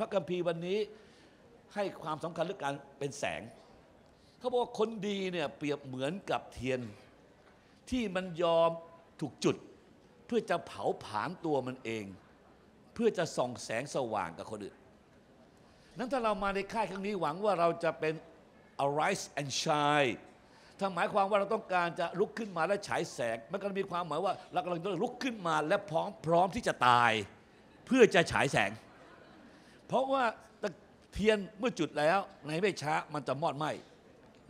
พระคัมภีร์วันนี้ให้ความสำคัญเรื่องการเป็นแสงเขาบอกว่าคนดีเนี่ยเปรียบเหมือนกับเทียน ที่มันยอมถูกจุด เพื่อจะเผาผลาญตัวมันเอง เพื่อจะส่องแสงสว่างกับคนอื่นนั้นถ้าเรามาในค่ายครั้งนี้หวังว่าเราจะเป็น arise and shine ถ้าหมายความว่าเราต้องการจะลุกขึ้นมาและฉายแสง มันก็มีความหมายว่า เรากำลังจะลุกขึ้นมาและพร้อมพร้อมที่จะตาย เพื่อจะฉายแสงเพราะว่าตะเทียนเมื่อจุดแล้วในไม่ช้ามันจะมอดไหม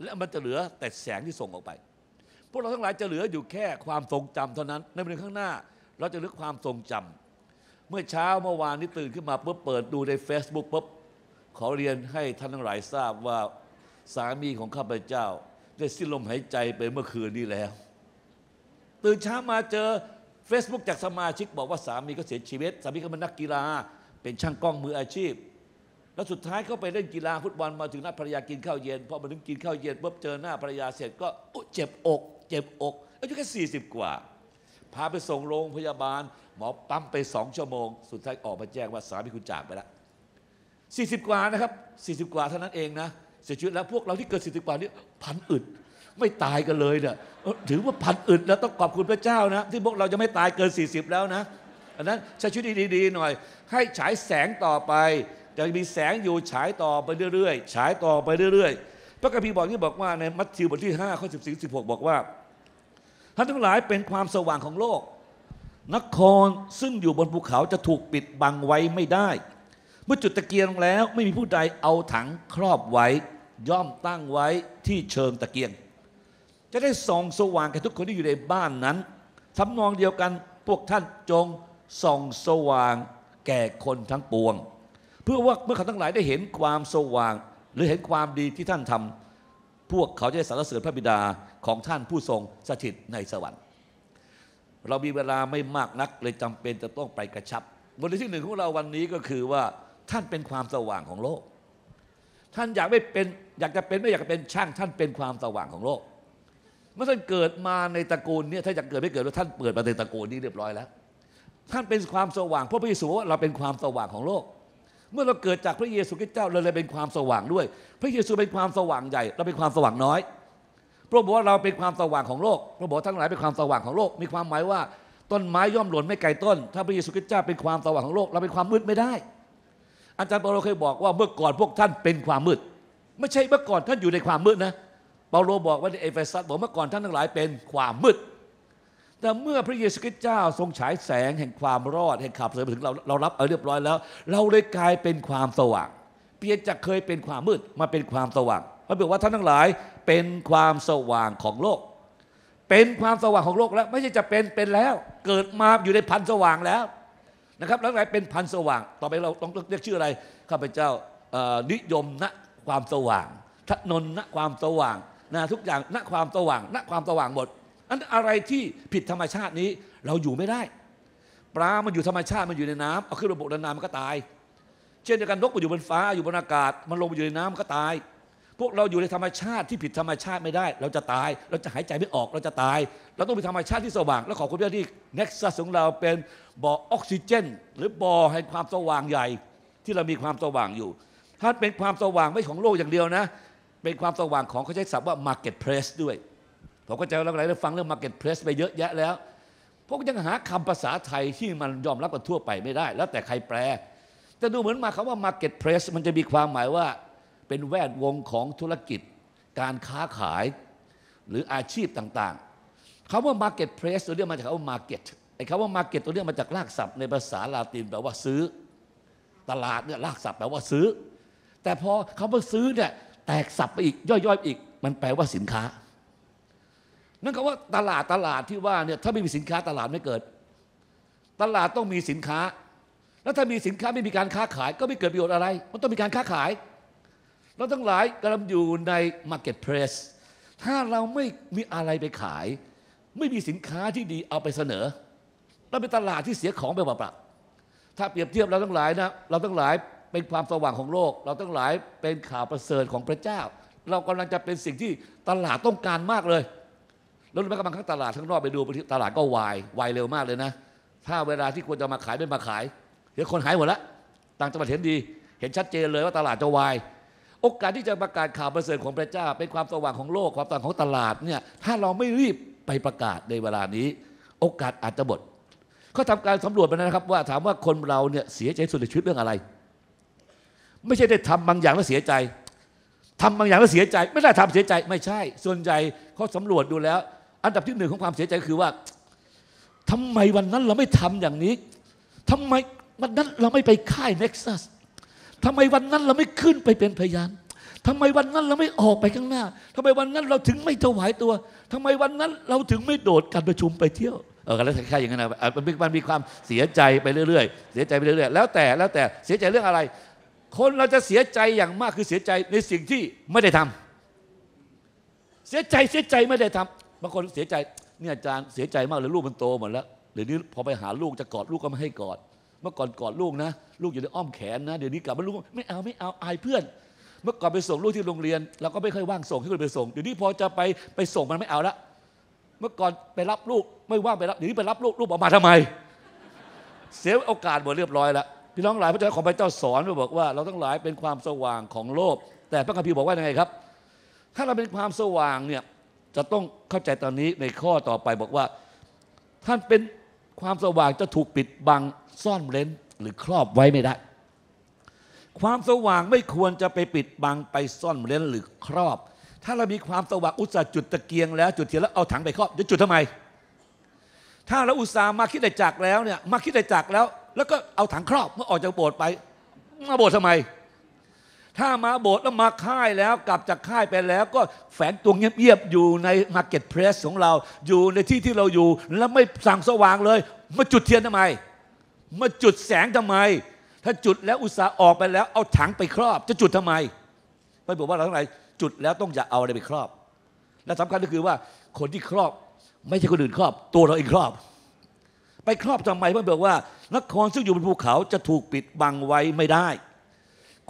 และมันจะเหลือแต่แสงที่ส่งออกไป พวกเราทั้งหลายจะเหลืออยู่แค่ความทรงจำเท่านั้น ในวันข้างหน้าเราจะเลือความทรงจำ เมื่อเช้าเมื่อวานนี้ตื่นขึ้นมาปุ๊บเปิดดูใน Facebook ปุ๊บ ขอเรียนให้ท่านทั้งหลายทราบว่าสามีของข้าพเจ้า ได้สิ้นลมหายใจไปเมื่อคืนนี้แล้ว ตื่นเช้ามาเจอ Facebook จากสมาชิกบอกว่าสามีก็เสียชีวิต สามีก็เป็นนักกีฬาเป็นช่างกล้องมืออาชีพ แล้วสุดท้ายเขาไปเล่นกีฬาฟุตบอลมาถึงนัดภรรยากินข้าวเย็นพอมาถึงกินข้าวเย็นปุ๊บเจอหน้าภรรยาเสร็จก็เจ็บอกเจ็บอกอายุแค่สสี่ิบกว่าพาไปส่งโรงพยาบาลหมอปั๊มไปสองชั่วโมงสุดท้ายออกมาแจ้งว่าสามีคุณจากไปแล้วสสี่ิบกว่านะครับสสี่ิบกว่าเท่านั้นเองนะ เสียชีวิตแล้วพวกเราที่เกิดิบกว่านี้พันอึดไม่ตายกันเลยเนี่ยถือว่าพันอึดแล้วต้องขอบคุณพระเจ้านะที่พวกเราจะไม่ตายเกินสสี่ิบแล้วนะอันนั้นใช้ชีวิตดีๆหน่อย ให้ฉายแสงต่อไป จะมีแสงอยู่ฉายต่อไปเรื่อยๆ ฉายต่อไปเรื่อยๆ พระกัมภีร์บอกนี่บอกว่าในมัทธิวบทที่5ข้อสิบสี่สิบหกบอกว่า ท่านทั้งหลายเป็นความสว่างของโลกนครซึ่งอยู่บนภูเขาจะถูกปิดบังไว้ไม่ได้ เมื่อจุดตะเกียงแล้วไม่มีผู้ใดเอาถังครอบไว้ย่อมตั้งไว้ที่เชิงตะเกียงจะได้ส่องสว่างแก่ทุกคนที่อยู่ในบ้านนั้นทำนองเดียวกันพวกท่านจงส่องสว่างแก่คนทั้งปวง เพื่อว่าเมื่อเขาทั้งหลายได้เห็นความสว่างหรือเห็นความดีที่ท่านทำ พวกเขาจะได้สรรเสริญพระบิดาของท่านผู้ทรงสถิตในสวรรค์ เรามีเวลาไม่มากนักเลยจำเป็นจะต้องไปกระชับบทเรที่หนึ่งของเราวันนี้ก็คือว่าท่านเป็นความสว่างของโลก ท่านอยากไม่เป็นอยากจะเป็นไม่อยากจะเป็นช่างท่านเป็นความสว่างของโลก เมื่อท่านเกิดมาในตระกูลนี้ถ้าอยากเกิดไม่เกิดว่าท่านเปิดมาในตระกูลนี้เรียบร้อยแล้วท่านเป็นความสว่างพระพระเยซูว่าเราเป็นความสว่างของโลก เมื่อเราเกิดจากพระเยซูคริสต์เจ้าเราเลยเป็นความสว่างด้วย พระเยซูเป็นความสว่างใหญ่ เราเป็นความสว่างน้อยพระบอกว่าเราเป็นความสว่างของโลกพระบอกทั้งหลายเป็นความสว่างของโลกมีความหมายว่าต้นไม้ย่อมหล่นไม่ไกลต้นถ้าพระเยซูคริสต์เจ้าเป็นความสว่างของโลก เราเป็นความมืดไม่ได้อาจารย์เปาโลเคยบอกว่าเมื่อก่อนพวกท่านเป็นความมืดไม่ใช่เมื่อก่อนท่านอยู่ในความมืดนะเปาโลบอกว่าในเอเฟซัสบอกเมื่อก่อนท่านทั้งหลายเป็นความมืดแต่เมื่อพระเยซูคริสต์เจ้า ทรงฉายแสงแห่งความรอดแห่งข่าวเสริฐมถึงเราเรารับเอาเรียบร้อยแล้วเราเลยกลายเป็นความสว่าง เปลี่ยนจากเคยเป็นความมืดมาเป็นความสว่างพระบอกว่าท่านทั้งหลายเป็นความสว่างของโลก เป็นความสว่างของโลกแล้วไม่ใช่จะเป็นเป็นแล้วเกิดมาอยู่ในพันสว่างแล้วนะครับแล้วไหไเป็นพันสว่าง ต่อไปเราต้องเรียกชื่ออะไรข้าพเจ้านิยมณความสว่างทนนณความสว่างนะทุกอย่างณความสว่าง ณความสว่างหมดอันอะไรที่ผิดธรรมชาตินี้เราอยู่ไม่ได้ปลา มันอยู่ธรรมชาติมันอยู่ในน้ำเอาขึ้นระบบนา้ำมันก็ตาย เช่นเดียวกันนกมันอยู่บนฟ้าอยู่บนอากาศมันลงมาอยู่ในน้ำมันก็ตาย พวกเราอยู่ในธรรมชาติที่ผิดธรรมชาติไม่ได้ เราจะตายเราจะหายใจไม่ออกเราจะตายเราต้องมีธรรมชาติที่สว่าง แล้วขอคุณที่เน็กซัสของเราเป็นบ่อออกซิเจน หรือบ่อให้ความสว่างใหญ่ ที่เรามีความสว่างอยู่ ถ้าเป็นความสว่างไม่ของโลกอย่างเดียวนะ เป็นความสว่างของเขาใช้ศัพท์ว่า marketplace ด้วยเราก็จะเราอะไรฟังเรื่อง Market Place ไปเยอะแยะแล้ว พวกยังหาคำภาษาไทยที่มันยอมรับกันทั่วไปไม่ได้แล้วแต่ใครแปลแต่ดูเหมือนมาคำว่า Market Place มันจะมีความหมายว่า เป็นแวดวงของธุรกิจ การค้าขายหรืออาชีพต่างๆคำว่า Market Place ตัวเรียกมาจากคำว่า Market ไอ้คำว่า Market ตัวเรียกมาจากรากศัพท์ในภาษาลาตินแปลว่าซื้อ ตลาดเนี่ยรากศัพท์แปลว่าซื้อ แต่พอคาว่าซื้อเนี่ยแตกศัพท์ไปอีกย่อยๆอีกมันแปลว่าสินค้านั่นก็ว่าตลาดตลาดที่ว่าเนี่ยถ้าไม่มีสินค้าตลาดไม่เกิด ตลาดต้องมีสินค้า แล้วถ้ามีสินค้าไม่มีการค้าขาย ก็ไม่เกิดประโยชน์อะไรมันต้องมีการค้าขาย เราทั้งหลายกำลังอยู่ใน Market p l a c e ถ้าเราไม่มีอะไรไปขาย ไม่มีสินค้าที่ดีเอาไปเสนอ เราเป็นตลาดที่เสียของไปเปล่าๆถ้าเปรียบเทียบเราทั้งหลายนะเราทั้งหลายเป็นความสว่างของโลก เราทั้งหลายเป็นข่าวประเสริฐของพระเจ้า เรากำลังจะเป็นสิ่งที่ตลาดต้องการมากเลยแล้วรู้ไหมกำลังข้างตลาดข้างนอกไปดูตลาดก็วายวายเร็วมากเลยนะ ถ้าเวลาที่ควรจะมาขายไม่มาขายเดี๋ยวคนหายหมดละต่างจังหวัดเห็นดี เห็นชัดเจนเลยว่าตลาดจะวายโอกาสที่จะประกาศข่าวประเสริฐของพระเจ้าเป็นความสว่างของโลกความต่างของตลาดเนี่ยถ้าเราไม่รีบไปประกาศในเวลานี้ โอกาสอาจจะหมดเขาทำาการสำรวจไปนะครับ ว่าถามว่าคนเราเนี่ยเสียใจสุดในชีวิตเรื่องอะไร ไม่ใช่ได้ทำบางอย่างแล้วเสียใจ ทำบางอย่างแล้วเสียใจไม่ได้ทำเสียใจไม่ใช่ ส่วนใหญ่เขาสำรวจดูแล้วอันดับที่หนึ่งของความเสียใจคือว่า ทำไมวันนั้นเราไม่ทำอย่างนี้ ทำไมวันนั้นเราไม่ไปค่ายเน็กซัสทำไมวันนั้นเราไม่ขึ้นไปเป็นพยาน ทำไมวันนั้นเราไม่ออกไปข้างหน้า ทำไมวันนั้นเราถึงไม่ถวายตัว ทำไมวันนั้นเราถึงไม่โดดการประชุมไปเที่ยวเออแล้วใครอย่างนั้นนะมันมีความเสียใจไปเรื่อย ๆ เสียใจไปเรื่อย ๆ แล้วแต่แล้วแต่เสียใจเรื่องอะไร คนเราจะเสียใจอย่างมากคือเสียใจในสิ่งที่ไม่ได้ทำ เสียใจเสียใจไม่ได้ทำบางคนเสียใจเนี่ยอาจารย์เสียใจมากเลยลูกมันโตหมดแล้วเดี๋ยวนี้พอไปหาลูกจะกอดลูกก็ไม่ให้กอดเมื่อก่อนกอดลูกนะ ลูกอยู่ในอ้อมแขนนะเดี๋ยวนี้กลับมาลูกไม่เอาไม่เอาอายเพื่อน เมื่อก่อนไปส่งลูกที่โรงเรียน เราก็ไม่เคยว่างส่งที่คนไปส่ง เดี๋ยวนี้พอจะไปไปส่งมันไม่เอาละเมื่อก่อนไปรับลูกไม่ว่างไปรับเดี๋ยวนี้ไปรับลูกลูกออกมาทำไม เสียโอกาสหมดเรียบร้อยแล้วพี่น้องหลายพระเจ้าของพระเจ้าสอนมาบอกว่า เราทั้งหลายเป็นความสว่างของโลกแต่พระคัมภีร์บอกว่ายังไงครับ ถ้าเราเป็นความสว่างเนี่ยจะต้องเข้าใจตอนนี้ในข้อต่อไปบอกว่า ท่านเป็นความสว่างจะถูกปิดบังซ่อนเร้นหรือครอบไว้ไม่ได้ ความสว่างไม่ควรจะไปปิดบังไปซ่อนเร้นหรือครอบ ถ้าเรามีความสว่างอุตส่าห์จุดตะเกียงแล้ว จุดเทียนแล้วเอาถังไปครอบ จะจุดทำไม ถ้าเราอุตส่าห์มาคิดได้จักแล้วเนี่ย มาคิดได้จักแล้ว แล้วก็เอาถังครอบเมื่อออกจากโบสถ์ไปมาโบสถ์ทำไมถ้ามาโบสถ์แล้วมาค่ายแล้วกลับจากค่ายไปแล้ว ก็แฝงตัวเงียบๆอยู่ในมาร์เก็ตเพรสของเราอยู่ในที่ที่เราอยู่ แล้วไม่สั่งสว่างเลย มาจุดเทียนทำไม มาจุดแสงทำไม ถ้าจุดแล้วอุตส่าห์ออกไปแล้วเอาถังไปครอบ จะจุดทำไมไม่บอกว่าเราทั้งหลายจุดแล้วต้องอย่าเอาอะไรไปครอบ และสำคัญก็คือว่าคนที่ครอบไม่ใช่คนอื่นครอบ ตัวเราเองครอบ ไปครอบทำไมเพื่อบอกว่านครซึ่งอยู่บนภูเขาจะถูกปิดบังไว้ไม่ได้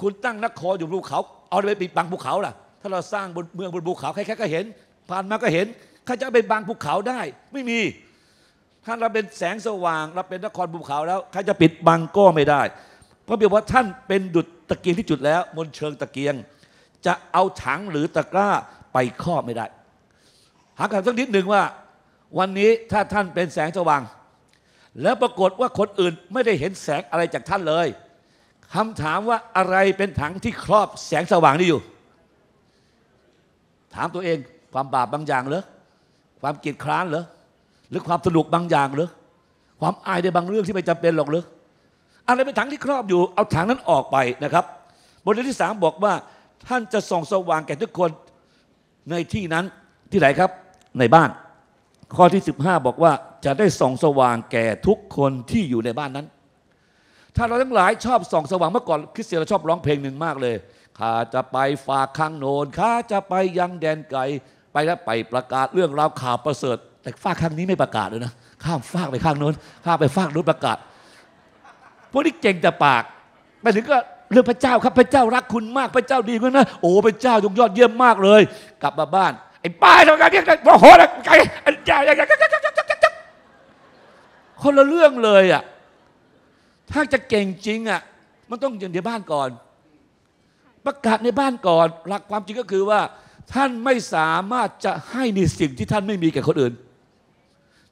คุณตั้งนครอยู่บนภูเขา เอาไปปิดบังภูเขาล่ะถ้าเราสร้างบนเมืองบนภูเขาใครๆก็เห็น ผ่านมาก็เห็นใครจะไปบังภูเขาได้ไม่มีถ้าเราเป็นแสงสว่างเราเป็นนครภูเขาแล้วใครจะปิดบังก็ไม่ได้ เพราะเบียว่าท่านเป็นดุจตะเกียงที่จุดแล้วบนเชิงตะเกียง จะเอาถังหรือตะกร้าไปครอบไม่ได้ หากามสักนิดหนึ่งว่า วันนี้ถ้าท่านเป็นแสงสว่าง แล้วปรากฏว่าคนอื่นไม่ได้เห็นแสงอะไรจากท่านเลยคำถามว่าอะไรเป็นถังที่ครอบแสงสว่างนี่อยู่ ถามตัวเองความบาปบางอย่างเหรอความเกียดคร้านเหรอ หรือความสนุกบางอย่างเหรอ ความอายในบางเรื่องที่ไม่จำเป็นหรอกหรืออะไรเป็นถังที่ครอบอยู่ เอาถังนั้นออกไปนะครับบทที่สามบอกว่า ท่านจะส่องสว่างแก่ทุกคนในที่นั้นที่ไหนครับในบ้าน ข้อที่ 15 บอกว่าจะได้ส่องสว่างแก่ทุกคนที่อยู่ในบ้านนั้นถ้าเราทั้งหลายชอบส่องสว่างเมื่อก่อนคริสเตียนเราชอบร้องเพลงหนึ่งมากเลยข้าจะไปฝากข้างโนนข้าจะไปยังแดนไกลไปแล้วไปประกาศเรื่องราวข่าวประเสริฐ แต่ฝากข้างนี้ไม่ประกาศเลยนะข้ามฝากไปข้างโน้นข้าไปฝากโน้นประกาศพวกนี้เก่งแต่ปากไปถึงก็เรื่องพระเจ้าครับพระเจ้ารักคุณมากพระเจ้าดีคุณนะโอ้พระเจ้ายงยอดเยี่ยมมากเลย กลับมาบ้านไอ้ป้ายทำงานเรียกได้โอ้โหไอ้ใ่คนละเรื่องเลยอ่ะถ้าจะเก่งจริงอ่ะ มันต้องอยู่ในบ้านก่อน ประกาศในบ้านก่อน หลักความจริงก็คือว่า ท่านไม่สามารถจะให้ในสิ่งที่ท่านไม่มีแก่คนอื่น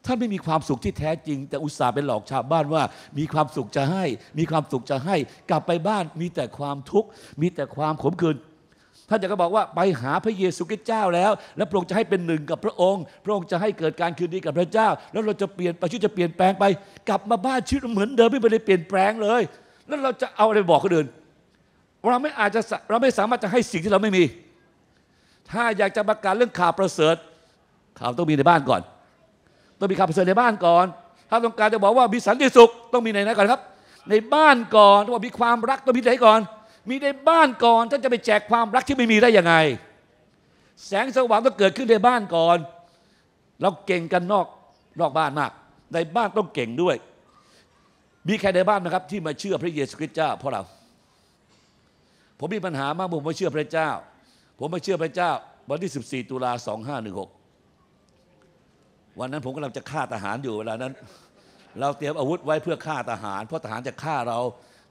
ท่านไม่มีความสุขที่แท้จริง แต่อุตส่าห์ไปหลอกชาวบ้านว่า มีความสุขจะให้ มีความสุขจะให้ กลับไปบ้าน มีแต่ความทุกข์มีแต่ความขมขื่นท่านอยากจะบอกว่า ไปหาพระเยซูคริสต์เจ้าแล้ว แล้วพระองค์จะให้เป็นหนึ่งกับพระองค์ พระองค์จะให้เกิดการคืนดีกับพระเจ้า แล้วเราจะเปลี่ยนไปชีวิตจะเปลี่ยนแปลงไปกลับมาบ้านชีวิตเหมือนเดิมไม่ได้เปลี่ยนแปลงเลยแล้วเราจะเอาอะไรบอกคนอื่นเราไม่อาจจะเราไม่สามารถจะให้สิ่งที่เราไม่มี ถ้าอยากจะประกาศเรื่องข่าวประเสริฐ ข่าวต้องมีในบ้านก่อน ต้องมีข่าวประเสริฐในบ้านก่อน ถ้าต้องการจะบอกว่ามีสันติสุขต้องมีในไหนก่อนครับ ในบ้านก่อนต้องมีความรักต้องมีไหนก่อนมีในบ้านก่อนท่านจะไปแจกความรักที่ไม่มีได้ยังไง แสงสว่างต้องเกิดขึ้นในบ้านก่อน เราเก่งกันนอกนอกบ้านมาก ในบ้านต้องเก่งด้วย มีใครในบ้านนะครับ ที่มาเชื่อพระเยซูคริสต์เจ้าเพราะเรา ผมมีปัญหามากผมไม่เชื่อพระเจ้า ผมไม่เชื่อพระเจ้า วันที่ 14 ตุลา2516 วันนั้นผมกำลังจะฆ่าทหารอยู่เวลานั้น เราเตรียมอาวุธไว้เพื่อฆ่าทหารเพราะทหารจะฆ่าเรา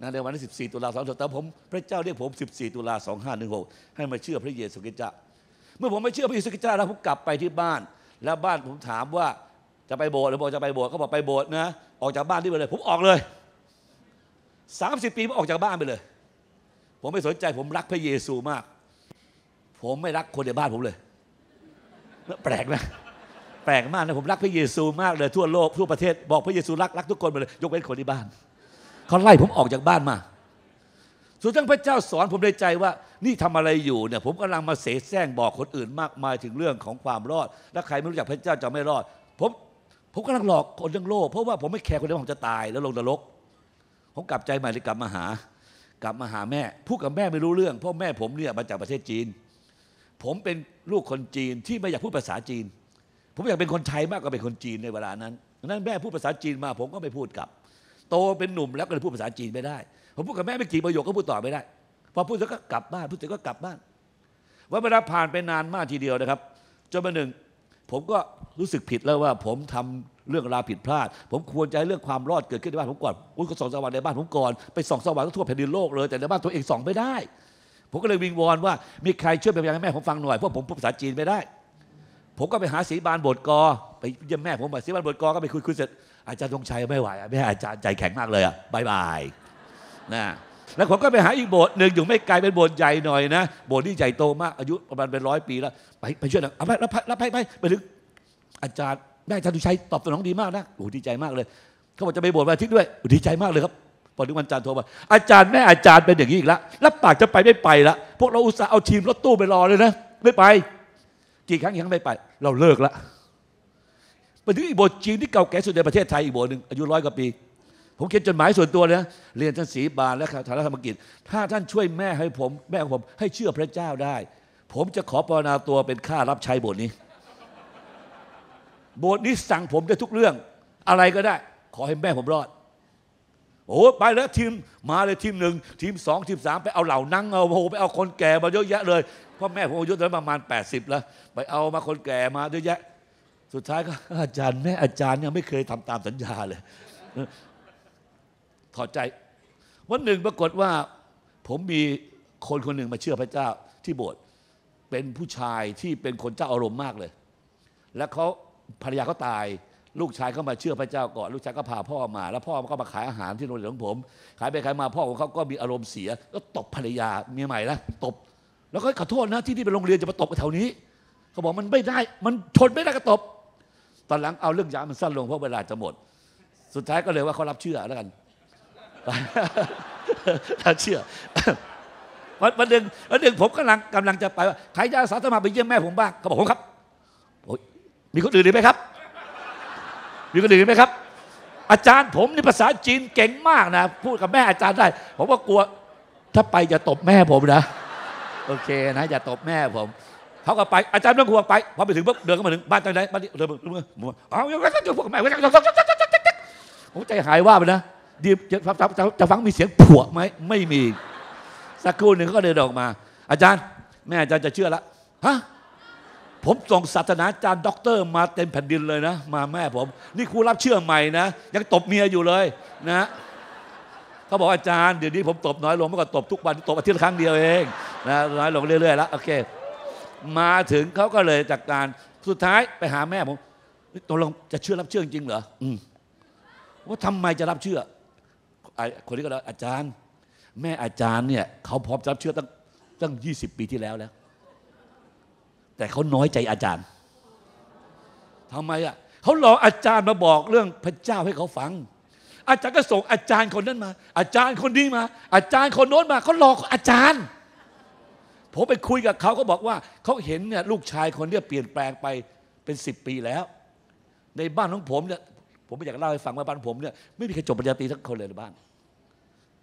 นะในวันที่ 14 ตุลา2 5แต่ผมพระเจ้าเรียกผม 14 ตุลา 2516 ให้มาเชื่อพระเยซูคริสต์เมื่อผมไม่เชื่อพระเยซูคริสต์แล้วผมกลับไปที่บ้าน แล้วบ้านผมถามว่าจะไปโบสถ์หรือบอกจะไปโบสถ์เขาบอกไปโบสถ์นะ ออกจากบ้านที่ไปเลย ผมออกเลย 30 ปีผมออกจากบ้านไปเลย ผมไม่สนใจผมรักพระเยซูมาก ผมไม่รักคนในบ้านผมเลยแปลกนะแปลกมากนะผมรักพระเยซูมากเลยทั่วโลกทั่วประเทศ บอกพระเยซูรักรักทุกคนไปเลย ยกเว้นคนที่บ้านเขาไล่ผมออกจากบ้านมา สุดท้ายพระเจ้าสอน ผมในใจว่า นี่ทำอะไรอยู่เนี่ย ผมกำลังมาเสแสร้งบอกคนอื่นมากมาย ถึงเรื่องของความรอด และใครไม่รู้จักพระเจ้าจะไม่รอด ผม ผมกำลังหลอกคนทั้งโลกเพราะว่า ผมไม่แคร์คนเดียวผมจะตายแล้วลงนรก ผมกลับใจใหม่เลยกลับมาหา กลับมาหาแม่ พูดกับแม่ไม่รู้เรื่อง เพราะแม่ผมเนี่ยมาจากประเทศจีน ผมเป็นลูกคนจีนที่ไม่อยากพูดภาษาจีน ผมอยากเป็นคนไทยมากกว่าเป็นคนจีนในเวลานั้นนั้นแม่พูดภาษาจีนมา ผมก็ไม่พูดกลับโตเป็นหนุ่มแล้วก็เลยพูดภาษาจีนไม่ได้ ผมพูดกับแม่ไม่กี่ประโยคก็พูดต่อไม่ได้ พอพูดเสร็จก็กลับบ้าน พูดเสร็จก็กลับบ้านว่าเวลาผ่านไปนานมากทีเดียวนะครับ จนวันหนึ่ง ผมก็รู้สึกผิดแล้วว่าผมทำเรื่องราวผิดพลาด ผมควรจะให้เรื่องความรอดเกิดขึ้นในบ้านผมก่อนอุ้ยก็ส่องสว่างในบ้านผมก่อน ไปส่องสว่างทั่วแผ่นดินโลกเลย แต่ในบ้านตัวเองส่องไม่ได้ ผมก็เลยวิงวอนว่ามีใครช่วยเป็นพยานให้แม่ผมฟังหน่อยเพราะผมพูดภาษาจีนไม่ได้ ผมก็ไปหาศรีบานบทกอ ไปเยี่ยมแม่ผมไปสีบานบทกอก็ไปคุยคุยเสร็จอาจารย์ธงชัยไม่ไหวไม่อาจารย์ใจแข็งมากเลยอ่ะบายบายนะ แล้วผมก็ไปหาอีกโบสถ์หนึ่งอยู่ไม่ไกลเป็นโบสถ์ใหญ่หน่อยนะ โบสถ์ที่ใหญ่โตมากอายุประมาณเป็นร้อยปีแล้วไปไปช่วยนะเอาไปรับรับไป ไป ไปถึงอาจารย์แม่อาจารย์ธงชัยตอบสนองดีมากนะโอ้ดีใจมากเลย เขาบอกจะไปโบสถ์วันอาทิตย์ด้วย ดีใจมากเลยครับ พอถึงวันจันทร์โทรมา อาจารย์แม่อาจารย์เป็นอย่างนี้อีกแล้วรับปากจะไปไม่ไปละพวกเราอุตส่าห์เอาทีมรถตู้ไปรอเลยนะ ไม่ไป กี่ครั้งยังไม่ไป เราเลิกละไปถึงอีโบสถ์จีนที่เก่าแก่สุดในประเทศไทยอีโบสถ์หนึ่งอายุร้อยกว่าปี ผมเขียนจดหมายส่วนตัวเนะเรียนท่านศรีบาลและฐานธรรมกิจ ถ้าท่านช่วยแม่ให้ผม แม่ของผมให้เชื่อพระเจ้าได้ ผมจะขอปรนนาตัวเป็นข้ารับใช้โบสถ์นี้โบสถ์นี้สั่งผมได้ทุกเรื่องอะไรก็ได้ ขอให้แม่ผมรอด โอ้ไปแล้วทีมมาเลยทีมหนึ่งทีมสองทีมสามไปเอาเหล่านั่งเอาโอ้ไปเอาคนแก่มาเยอะแยะเลยพ่อแม่ผมอายุตอนประมาณ 80 แล้ว ไปเอามาคนแก่มาเยอะแยะสุดท้ายก็อาจารย์แม่อาจารย์ยังไม่เคยทำตามสัญญาเลย ถอดใจ วันหนึ่งปรากฏว่าผมมีคนคนหนึ่งมาเชื่อพระเจ้าที่โบสถ์ เป็นผู้ชายที่เป็นคนเจ้าอารมณ์มากเลย และเขาภรรยาเขาตาย ลูกชายเขามาเชื่อพระเจ้าก่อนลูกชายก็พาพ่อมาแล้วพ่อก็มาขายอาหารที่โรงเรียนของ ผม ขายไปขายมาพ่อของเขาก็มีอารมณ์เสียก็ตบภรรยาเมียใหม่นะตบ แล้วก็ขอโทษนะที่นี่เป็นโรงเรียนจะมาตบแถวนี้เขาบอกมันไม่ได้ มันชนไม่ได้ก็ตบตอนหลังเอาเรื่องยามันสั้นลงเพราะเวลาจะหมด สุดท้ายก็เลยว่าเขารับเชื่อแล้วกันรับเชื่อวันหนึ่งวันหนึ่งผมกำลังกำลังจะไปว่าใครจะาสาสมัครไปเยี่ยมแม่ผมบ้างเขาบอกผมครับ มีคนอื่นไหมครับ มีคนอื่นไหมครับ อาจารย์ผมในภาษาจีนเก่งมากนะพูดกับแม่อาจารย์ได้ ผมก็กลัว ถ้าไปจะตบแม่ผมนะ โอเคนะอย่าตบแม่ผมเขาก็ไปอาจารย์เรื่องห่วงไปพอไปถึงปุ๊บเดินก็มาถึงบ้านตังไหนบ้านเดินมึเมึงเอาอย่างนั้นจะพวกแม่ผมใจหายว่าไปนะดีจะฟังจะฟังมีเสียงผัวไหมไม่มีสักครู่หนึ่งก็เดินออกมา อาจารย์ แม่อาจารย์จะเชื่อละฮะผมส่งศาสนาจารย์ด็อกเตอร์มาเต็มแผ่นดินเลยนะ มาแม่ผม นี่ครูรับเชื่อใหม่นะยังตบเมียอยู่เลยนะเขาบอกอาจารย์เดี๋ยวนี้ผมตบน้อยลงเมื่อก่อนตบทุกวันตบอาทิตย์ละครั้งเดียวเองนะน้อยลงเรื่อยๆแล้วโอเคมาถึงเขาก็เลยจัดการสุดท้ายไปหาแม่ผมตกลงจะเชื่อรับเชื่อจริงเหรออืว่าทำไมจะรับเชื่อ คนนี้ก็เลยอาจารย์ แม่อาจารย์เนี่ยเขาพร้อมรับเชื่อตั้งตั้งยี่สิบปีที่แล้วแล้ว แต่เขาน้อยใจอาจารย์ ทำไมอ่ะเขารออาจารย์มาบอกเรื่อง พระเจ้าให้เขาฟัง อาจารย์ก็ส่งอาจารย์คนนั้นมา อาจารย์คนนี้มา อาจารย์คนโน้นมาเขารออาจารย์ผมไปคุยกับเขาก็บอกว่าเขาเห็นเนี่ยลูกชายคนนี้เปลี่ยนแปลงไปเป็นสิบปีแล้ว ในบ้านของผมเนี่ยผมไม่อยากเล่าให้ฟังว่าบ้านผมเนี่ยไม่มีใครจบปริญญาตรีทั้งคนเลยในบ้าน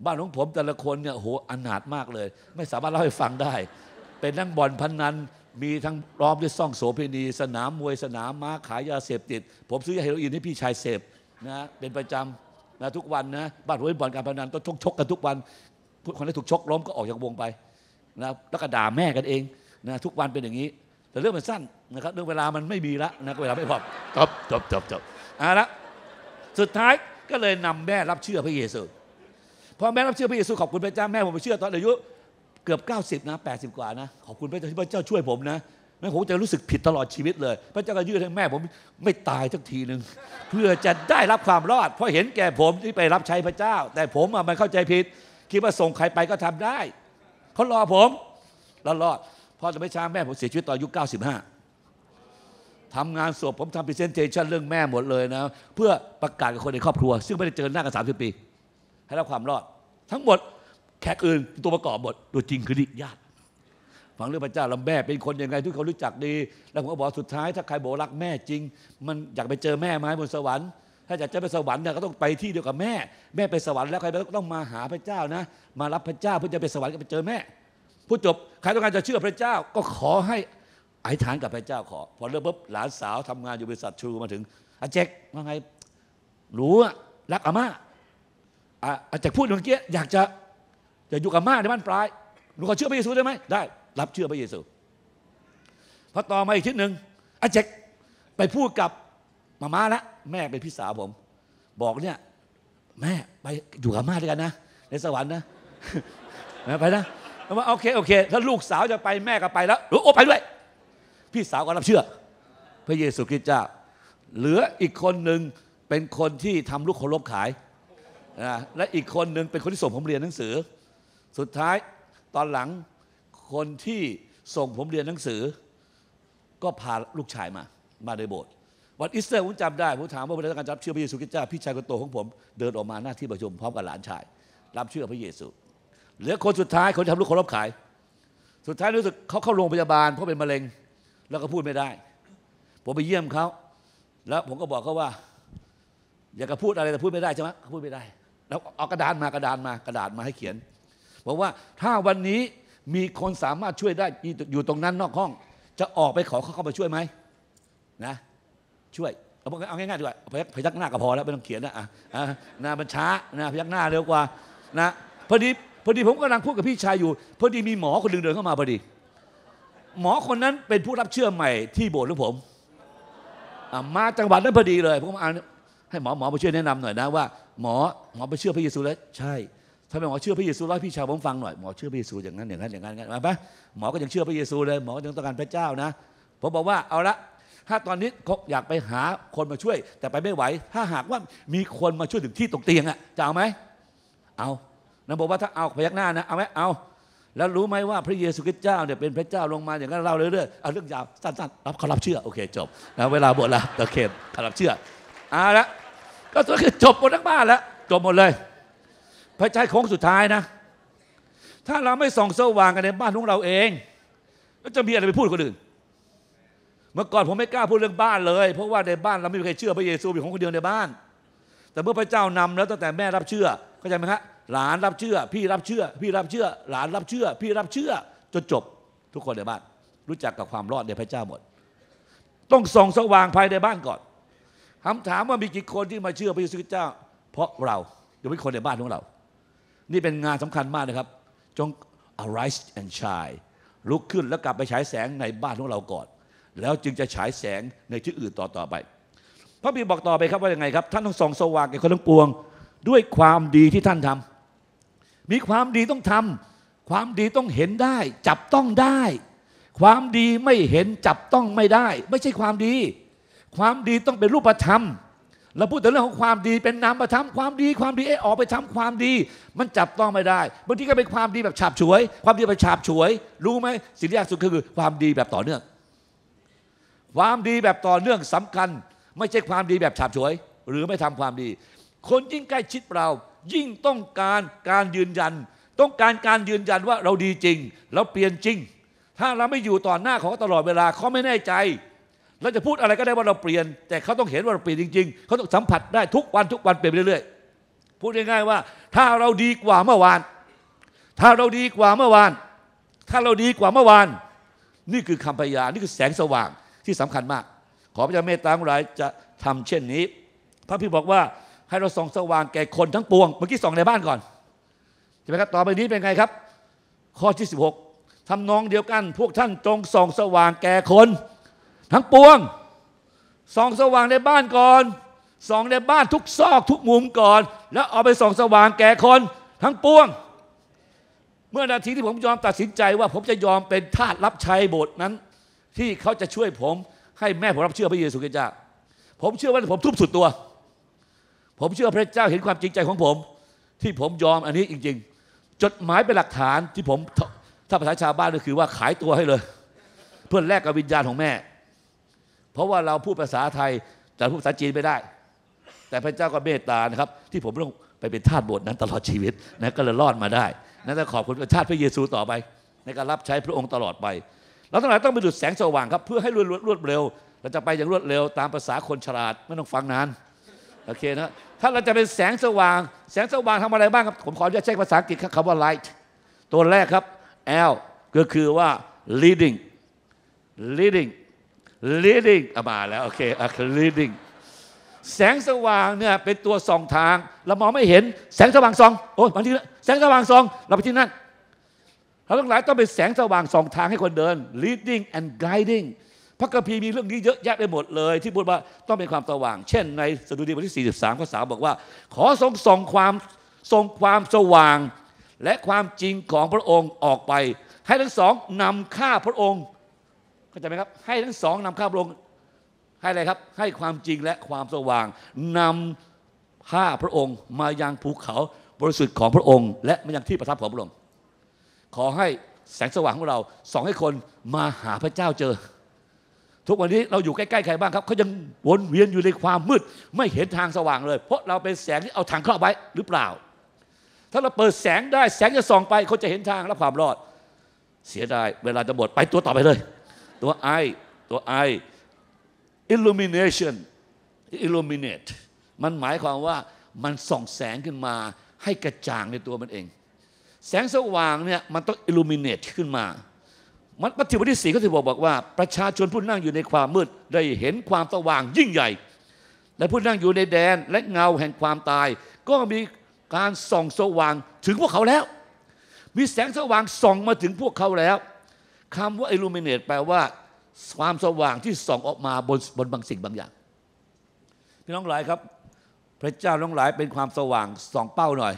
บ้านของผมแต่ละคนเนี่ยโหอนาถมากเลย ไม่สามารถเล่าให้ฟังได้ เป็นนักบอลพันนันมีทั้งรอมด้วยซ่องโสเพณี สนามมวยสนามม้าขายยาเสพติด ผมซื้อยาเฮโรอีนให้พี่ชายเสพนะเป็นประจำนะทุกวันนะบ้านผมเป็นบ่อนการพนันต้องชกกันทุกวัน คนที่ถูกชกล้มก็ออกจากวงไปนะแล้วก็ด่าแม่กันเองนะทุกวันเป็นอย่างนี้ แต่เรื่องมันสั้นนะครับเรื่องเวลามันไม่มีละนะเวลาไม่พอจบจบจบจบอ่ะละสุดท้ายก็เลยนำแม่รับเชื่อพระเยซูพอแม่รับเชื่อพระเยซูขอบคุณพระเจ้าแม่ผมไปเชื่อตอนอายุเกือบ 90นะ80 กว่านะขอบคุณพระเจ้าที่พระเจ้าช่วยผมนะแม่ผมจะรู้สึกผิดตลอดชีวิตเลย พระเจ้าก็ยืดให้แม่ผม ไม่ตายสักทีหนึ่งเพื่อจะได้รับความรอดเพราะเห็นแก่ผมที่ไปรับใช้พระเจ้า แต่ผมมันเข้าใจผิดคิดว่าส่งใครไปก็ทำได้เขารอผมแล้วรอดพ่อจะไม่ช้าแม่ผมเสียชีวิตตอนอายุ95 ทำงานศพผมทำพรีเซนเทชันเรื่องแม่หมดเลยนะ เพื่อประกาศกับคนในครอบครัว ซึ่งไม่ได้เจอหน้ากัน 30 ปี ให้รับความรอด ทั้งหมดแขกอื่นตัวประกอบหมดตัวจริงคือดิญาติฟังเรื่องพระเจ้าลำแม่เป็นคนยังไงทุกคนรู้จักดี แล้วผมก็บอกสุดท้ายถ้าใครบอกรักแม่จริง มันอยากไปเจอแม่ไหมบนสวรรค์ถ้าอยากจะไปสวรรค์เนี่ยก็ต้องไปที่เดียวกับแม่แม่ไปสวรรค์แล้วใครต้องมาหาพระเจ้านะ มารับพระเจ้าเพื่อจะไปสวรรค์ก็ไปเจอแม่ ผู้จบใครต้องการจะเชื่อพระเจ้า ก็ขอให้อธิษฐานกับพระเจ้า ขอพอเริ่มปุ๊บหลานสาวทำงานอยู่บริษัททรูมาถึงอาเจกว่าไง รู้อะรักอาม่าอาเจกพูดเมื่อกี้อยากจะากอยู่กับม่าในบ้านปลายหนูขอเชื่อพระเยซูได้ไหมได้ รับเชื่อพระเยซูพอต่อมาอีกทีหนึ่งอาเจกไปพูดกับมาม่าแล้วแม่เป็นพี่สาวผม บอกเนี่ยแม่ไปอยู่กับมาด้วยกันนะ ในสวรรค์ นะไปนะเขาว่าโอเคโอเคถ้าลูกสาวจะไปแม่ก็ไปแล้ว โอ้ไปด้วย พี่สาวก็รับเชื่อ พระเยซูคริสต์เจ้าเหลืออีกคนหนึ่งเป็นคนที่ทำลูกคนลบขายนะและอีกคนหนึ่งเป็นคนที่ส่งผมเรียนหนังสือ สุดท้ายตอนหลังคนที่ส่งผมเรียนหนังสือ ก็พาลูกชายมามาในโบสถ์วันอีสเตอร์ผมจำได้ผมถามว่าเวลาการรับเชื่อพระเยซูคริสต์เจ้า พี่ชายคนโตของผม เดินออกมาหน้าที่ประชุมพร้อมกับหลานชาย รับเชื่อพระเยซูเหลือคนสุดท้ายคนททำลูกคนรับขาย สุดท้ายรู้สึกเขาเข้าโรงพยาบาลเพราะเป็นมะเร็ง แล้วก็พูดไม่ได้ ผมไปเยี่ยมเขา แล้วผมก็บอกเขาว่า อยากจะพูดอะไรแต่พูดไม่ได้ใช่ไหมพูดไม่ได้ แล้วเอากระดานมากระดานมากระดานมาให้เขียนบอกว่าถ้าวันนี้มีคนสามารถช่วยได้อยู่ตรงนั้นนอกห้อง จะออกไปขอเขาเข้ามาช่วยไหมนะช่วยเอาเอาง่ายๆดีกว่าพยักพยักหน้าก็พอแล้วไม่ต้องเขียนนะอ่ะนะมันช้านะพยักหน้าเร็วกว่า นะ พอดีพอดีผมกำลังพูดกับพี่ชายอยู่ พอดีมีหมอคนหนึ่งเดินเข้ามาพอดี หมอคนนั้นเป็นผู้รับเชื่อใหม่ที่โบสถ์ของผม มาจังหวัดนั้นพอดีเลย ผมอ่านให้หมอหมอไปช่วยแนะนำหน่อยนะว่า หมอหมอไปเชื่อพระเยซูแล้วใช่ทำไมหมอเชื่อพระเยซูแล้วพี่ชายผมฟังหน่อย หมอเชื่อพระเยซูอย่างนั้นอย่างนั้นอย่างนั้นมาปะหมอก็ยังเชื่อพระเยซู เลย หมอก็ยังต้องการพระเจ้านะ ผมบอกว่าเอาละถ้าตอนนี้ขาอยากไปหาคนมาช่วย แต่ไปไม่ไหว ถ้าหากว่ามีคนมาช่วยถึงที่ตรงเตียงอะจะเอาไหมเอานะบอกว่าถ้าเอาพยักหน้านะ เอาไหมเอา แล้วรู้ไหมว่าพระเยซูคริสต์เจ้าเนี่ยเป็นพระเจ้าลงมาอย่างนั้นเล่าเรื่อยๆเอาเรื่องยาวสั้นๆรับเขารับเชื่อโอเคจบนะเวลาบวชละโอเคเขารับเชื่อเอาละก็ตัวคือจบหมดทั้งบ้านแล้วจบหมดเลย พระเจ้าโค้งสุดท้ายนะ ถ้าเราไม่ส่องสว่างกันในบ้านของเราเองก็จะมีอะไรไปพูดคนอื่นเมื่อก่อนผมไม่กล้าพูดเรื่องบ้านเลย เพราะว่าในบ้านเราไม่มีใครเชื่อพระเยซูเป็นของคนเดียวในบ้าน แต่เมื่อพระเจ้านำแล้วตั้งแต่แม่รับเชื่อเข้าใจไหมครับหลานรับเชื่อ พี่รับเชื่อพี่รับเชื่อหลานรับเชื่อ พี่รับเชื่อจนจบทุกคนในบ้าน รู้จักกับความรอดในพระเจ้าหมด ต้องส่องสว่างภายในบ้านก่อนคำถามว่ามีกี่คนที่มาเชื่อพระเยซูเจ้า เพราะเราอยู่เป็นคนในบ้านของเรา นี่เป็นงานสำคัญมากนะครับจง arise and shine ลุกขึ้นแล้วกลับไปฉายแสงในบ้านของเราก่อนแล้วจึงจะฉายแสงในที่อื่นต่อต่อไป พระบิดาบอกต่อไปครับว่ายังไงครับ ท่านต้องส่องสว่างแก่คนทั้งปวงด้วยความดีที่ท่านทำ มีความดีต้องทำ ความดีต้องเห็นได้ จับต้องได้ ความดีไม่เห็นจับต้องไม่ได้ ไม่ใช่ความดี ความดีต้องเป็นรูปธรรม เราพูดแต่เรื่องของความดีเป็นนามธรรมความดี ความดีเออออกไปทำความดี มันจับต้องไม่ได้บางทีก็เป็นความดีแบบฉาบฉวย ความดีแบบฉาบฉวย รู้ไหมสิ่งที่ยากสุดคือความดีแบบต่อเนื่องความดีแบบต่อเนื่องสำคัญ ไม่ใช่ความดีแบบฉาบฉวยหรือไม่ทำความดี คนยิ่งใกล้ชิดเรายิ่งต้องการการยืนยัน ต้องการการยืนยันว่าเราดีจริง เราเปลี่ยนจริง ถ้าเราไม่อยู่ต่อหน้าเขาตลอดเวลาเขาไม่แน่ใจ เราจะพูดอะไรก็ได้ว่าเราเปลี่ยน แต่เขาต้องเห็นว่าเราเปลี่ยนจริงๆ เขาต้องสัมผัสได้ทุกวันทุกวันเปลี่ยนไปเรื่อยๆ พูดง่ายๆว่า ถ้าเราดีกว่าเมื่อวาน ถ้าเราดีกว่าเมื่อวาน ถ้าเราดีกว่าเมื่อวาน นี่คือคำพยานนี่คือแสงสว่างที่สำคัญมาก ขอพระเจ้าเมตตาของเราจะทำเช่นนี้พระพี่บอกว่าให้เราส่องสว่างแก่คนทั้งปวง เมื่อกี้ส่องในบ้านก่อนใช่ไหมครับต่อไปนี้เป็นไงครับ ข้อที่16 ทำนองเดียวกัน พวกท่านจงส่องสว่างแก่คน ทั้งปวงส่องสว่างในบ้านก่อนส่องในบ้านทุกซอกทุกมุมก่อน แล้วเอาไปส่องสว่างแก่คนทั้งปวง เมื่อนาทีที่ผมยอมตัดสินใจว่าผมจะยอมเป็นทาสรับใช้โบสถ์นั้นที่เขาจะช่วยผมให้แม่ผมรับเชื่อพระเยซูคริสต์เจ้า ผมเชื่อว่าผมทุบสุดตัว ผมเชื่อพระเจ้าเห็นความจริงใจของผม ที่ผมยอมอันนี้จริง ๆ จดหมายเป็นหลักฐานที่ผมถ้าภาษาชาวบ้านก็คือว่าขายตัวให้เลย เพื่อแลกกับวิญญาณของแม่ เพราะว่าเราพูดภาษาไทยแต่พูดภาษาจีนไม่ได้ แต่พระเจ้าก็เมตตานะครับ ที่ผมต้องไปเป็นทาสโบสถ์นั้นตลอดชีวิตนะก็เลยรอดมาได้ นั่นจะขอบคุณพระชาติพระเยซูต่อไปในการรับใช้พระองค์ตลอดไปเราทั้งหลายต้องไปดูดแสงสว่างครับเพื่อให้รวดรวดเร็ว เราจะไปอย่างรวดเร็วตามภาษาคนฉลาดไม่ต้องฟังนานโอเคนะถ้าเราจะเป็นแสงสว่าง แสงสว่างทำอะไรบ้างครับผมขอจะใช้ภาษาอังกฤษคำว่า light ตัวแรกครับ L ก็คือว่า leading leading leading มาแล้วโอเค leading แสงสว่างเนี่ยเป็นตัวส่องทางเรามองไม่เห็นแสงสว่างส่องโอ้ยบาที่นั่นแสงสว่างส่อง เราไปที่นั่นเราทั้งหลายต้องเป็นแสงสว่างสอง ทางให้คนเดิน leading and guiding พระคัมภีร์มีเรื่องนี้เยอะแยะไปหมดเลย ที่พูดว่าต้องเป็นความสว่าง เช่นในสดุดีบทที่ 43ข้อ3บอกว่า ขอทรงส่งความทรงความสว่างและความจริงของพระองค์ออกไป ให้ทั้งสองนำข้าพระองค์เข้าใจไหมครับ ให้ทั้งสองนำข้าพระองค์ให้อะไรครับ ให้ความจริงและความสว่างนำข้าพระองค์ มายังภูเขาบริสุทธิ์ของพระองค์ และมายังที่ประทับของพระองค์ขอให้แสงสว่างของเราสองให้คนมาหาพระเจ้าเจอ ทุกวันนี้เราอยู่ใกล้ๆใครบ้างครับเขายังวนเวียนอยู่ในความมืด ไม่เห็นทางสว่างเลย เพราะเราเป็นแสงที่เอาทางครอบไว้หรือเปล่า ถ้าเราเปิดแสงได้แสงจะส่องไปเขาจะเห็นทางและความรอด เสียดาย เวลาจะหมดไปตัวต่อไปเลย ตัวไอตัวไอ illumination illuminate มันหมายความว่ามันส่องแสงขึ้นมาให้กระจ่างในตัวมันเองแสงสว่างเนี่ยมันต้องอิลูมิเนตขึ้นมา มันปฏิบัติที่สี่ก็ถือบอกบอกว่าประชาชนผู้นั่งอยู่ในความมืดได้เห็นความสว่างยิ่งใหญ่ และผู้นั่งอยู่ในแดนและเงาแห่งความตาย ก็มีการส่องสว่างถึงพวกเขาแล้ว มีแสงสว่างส่องมาถึงพวกเขาแล้วคำว่าอิลูมิเนตแปลว่าความสว่างที่ส่องออกมาบนบนบางสิ่งบางอย่าง พี่น้องหลายครับ พระเจ้าน้องหลายเป็นความสว่างส่องเป้าหน่อย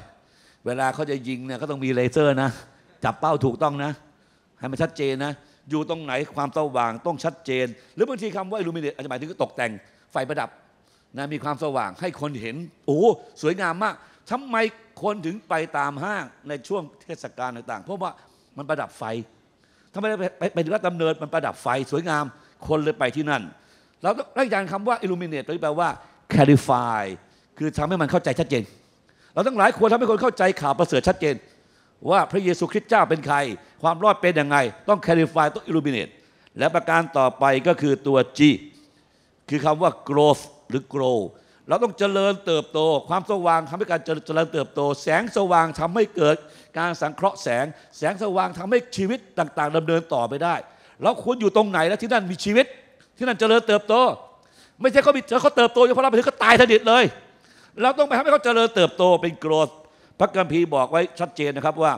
เวลาเขาจะยิงเนี่ยเขาต้องมีเลเซอร์นะ จับเป้าถูกต้องนะ ให้มันชัดเจนนะ อยู่ตรงไหนความสว่างต้องชัดเจน หรือบางทีคำว่า illuminate อาจจะหมายถึงตกแต่งไฟประดับนะมีความสว่างให้คนเห็นโอ้สวยงามมากทำไมคนถึงไปตามห้างในช่วงเทศกาลต่างๆ เพราะว่ามันประดับไฟทำไมไปไปถึงว่าดำเนินมันประดับไฟสวยงามคนเลยไปที่นั่น เราต้องรัอย่างคำว่า illuminate แปลว่า clarify คือทำให้มันเข้าใจชัดเจนเราทั้งหลายควรทำให้คนเข้าใจข่าวประเสริฐชัดเจนว่าพระเยซูคริสต์เจ้าเป็นใคร ความรอดเป็นยังไงต้องแคลิฟายต้องอิลูมิเนตและประการต่อไปก็คือตัว G คือคำว่า growth หรือ grow เราต้องเจริญเติบโต ความสว่างทำให้การเจริญเติบโต แสงสว่างทำให้เกิดการสังเคราะห์แสง แสงสว่างทำให้ชีวิตต่าง ๆ ดำเนินต่อไปได้เราควรอยู่ตรงไหนและที่นั่นมีชีวิต ที่นั่นเจริญเติบโต ไม่ใช่เขามีเขาเติบโตอยู่เพราะเราไปถึงก็ตายสนิทเลยเราต้องไปทำให้เขาเจริญเติบโตเป็นโกรธพระกัมพีบอกไว้ชัดเจนนะครับว่า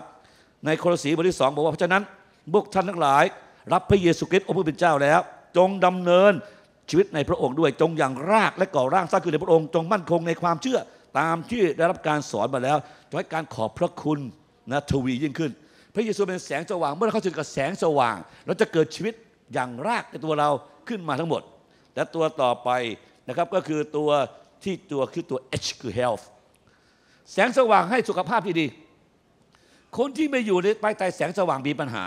ในโครสีบทที่สองบอกว่าเพราะฉะนั้นพวกท่านทั้งหลาย รับพระเยซูคริสต์องค์ผู้เป็นเจ้าแล้ว จงดำเนินชีวิตในพระองค์ด้วยจงอย่างรากและก่อร่างสร้างขึ้นในพระองค์จงมั่นคงในความเชื่อ ตามที่ได้รับการสอนมาแล้วจงให้การขอบพระคุณนะทวียิ่งขึ้น พระเยซูเป็นแสงสว่าง เมื่อเราเข้าถึงกับแสงสว่าง เราจะเกิดชีวิตอย่างรากในตัวเราขึ้นมาทั้งหมดและตัวต่อไปนะครับก็คือตัวที่ตัวคือตัว H คือ health แสงสว่างให้สุขภาพที่ดี คนที่ไม่อยู่ในภายใต้แสงสว่างมีปัญหา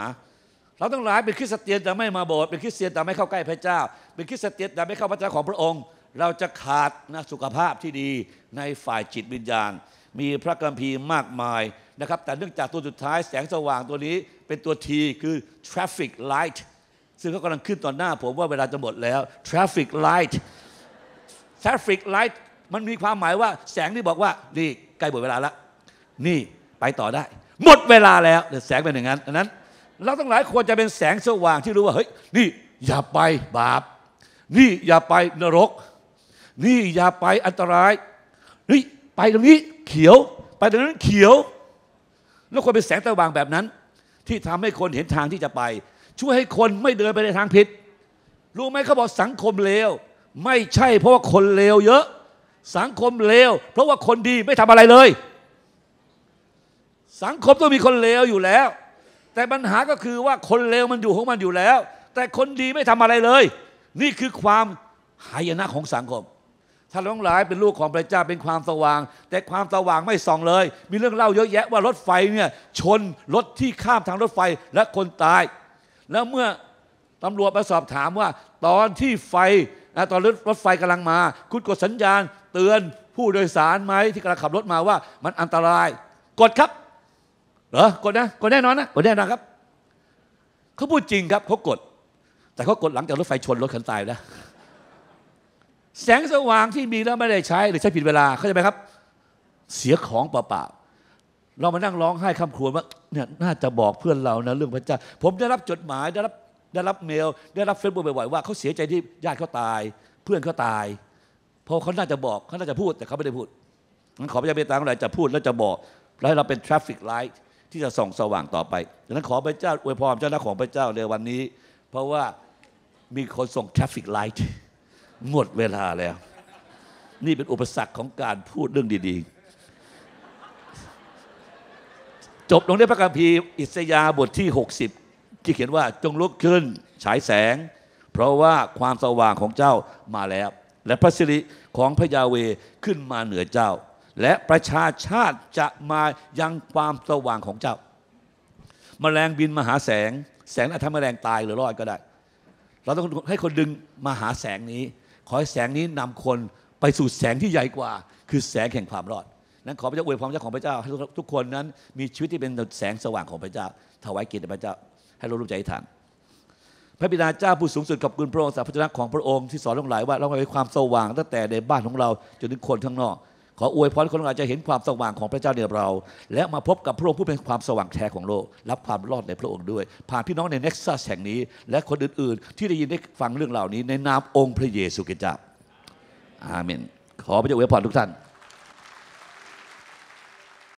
เราต้องหลายเป็นคริสเตียนแต่ไม่มาโบสถ์เป็นคริสเตียนแต่ไม่เข้าใกล้พระเจ้า เป็นคริสเตียนแต่ไม่เข้าพระเจ้าของพระองค์ เราจะขาดนะสุขภาพที่ดีในฝ่ายจิตวิญญาณ มีพระคัมภีร์มากมายนะครับแต่เนื่องจากตัวสุดท้าย แสงสว่างตัวนี้เป็นตัว T คือ traffic light ซึ่งเขากำลังขึ้นตอนหน้าผมว่าเวลาจะหมดแล้ว traffic light traffic light มันมีความหมายว่าแสงที่บอกว่านี่ใกล้หมดเวลาแล้วนี่ไปต่อได้หมดเวลาแล้วแสงเป็นอย่างนั้นดังนั้นเราต้องหลายควรจะเป็นแสงสว่างที่รู้ว่าเฮ้ยนี่อย่าไปบาป นี่อย่าไปนรก นี่อย่าไปอันตรายนี่ไปตรงนี้ เขียว ไปตรงนั้นเขียวแล้วควรเป็นแสงสว่างแบบนั้น ที่ทำให้คนเห็นทางที่จะไป ช่วยให้คนไม่เดินไปในทางผิด รู้ไหมเขาบอกสังคมเลวไม่ใช่เพราะว่าคนเลวเยอะ สังคมเลวเพราะว่าคนดีไม่ทำอะไรเลย สังคมต้องมีคนเลวอยู่แล้ว แต่ปัญหาก็คือว่าคนเลวมันอยู่ของมันอยู่แล้ว แต่คนดีไม่ทำอะไรเลย นี่คือความ หายนะของสังคม ท่านทั้งหลายเป็นลูกของพระเจ้าเป็นความสว่าง แต่ความสว่างไม่ส่องเลย มีเรื่องเล่าเยอะแยะว่ารถไฟเนี่ยชนรถที่ข้ามทางรถไฟและคนตาย แล้วเมื่อตำรวจมาสอบถามว่า ตอนที่ไฟนะตอนรถรถไฟกำลังมา คุณกดสัญญาณ เตือนผู้โดยสารไหมที่กำลังขับรถมาว่า มันอันตราย กดครับเหรอกดนะกดแน่นอนนะกดแน่นอนครับ เขาพูดจริงครับเขากด แต่เขากดหลังจากรถไฟชน รถคันตายแล้วแสงสว่างที่มีแล้วไม่ได้ใช้หรือใช้ผิดเวลาเข้าใจไหมครับ เสียของเปล่าเรามานั่งร้องไห้คำครวญว่าเนี่ยน่าจะบอกเพื่อนเรานะเรื่องพระเจ้าผมได้รับจดหมายได้รับได้รับเมลได้รับเฟซบุ๊กบ่อยๆว่า เขาเสียใจที่ญาติเขาตาย เพื่อนเขาตาย เพราะเขาน่าจะบอกเขาน่าจะพูดแต่เขาไม่ได้พูดันขอพระเจ้าเมตตาของเราจะพูดและจะบอก และให้เราเป็นทราฟฟิกไลท์ที่จะส่องสว่างต่อไปดังนั้นขอพระเจ้าอวยพรเจ้าหน้าของพระเจ้าในวันนี้ เพราะว่ามีคนส่งทราฟฟิกไลท์หมดเวลาแล้ว นี่เป็นอุปสรรคของการพูดเรื่องดี ๆ จบลงในพระคัมภีร์อิสยาบทที่ 60ที่เขียนว่าจงลุกขึ้นฉายแสงเพราะว่าความสว่างของเจ้ามาแล้ว และพระสิริของพระยาเวขึ้นมาเหนือเจ้า และประชาชาติจะมายังความสว่างของเจ้ามาแมลงบินมาหาแสง แสงอาจทำแมลงตายหรือรอดก็ได้ เราต้องให้คนดึงมาหาแสงนี้ ขอให้แสงนี้นำคนไปสู่แสงที่ใหญ่กว่า คือแสงแห่งความรอดนั้นขอพระเจ้าอวยพรพระเจ้าของพระเจ้าให้ทุกคนนั้นมีชีวิตที่เป็นแสงสว่างของพระเจ้าถวายกิจรติพระเจ้าให้เรารู้ใจทาน พระบิดาเจ้าผู้สูงสุดขอบคุณพระองค์สาพระชนาของพระองค์ที่สอนทั้งหลายว่าเราไปความสว่างตั้งแต่ในบ้านของเราจนถึงคนข้างนอก ขออวยพรคนทั้งหลายจะเห็นความสว่างของพระเจ้าในเรา และมาพบกับพระองค์ผู้เป็นความสว่างแท้ของโลกรับความรอดในพระองค์ด้วย ผ่านพี่น้องในเน็กซัสแห่งนี้ และคนอื่น ๆ ที่ได้ยินได้ฟังเรื่องเหล่านี้ ในนามองค์พระเยซูคริสต์อาเมนขอพระเจ้าอวยพรทุกท่าน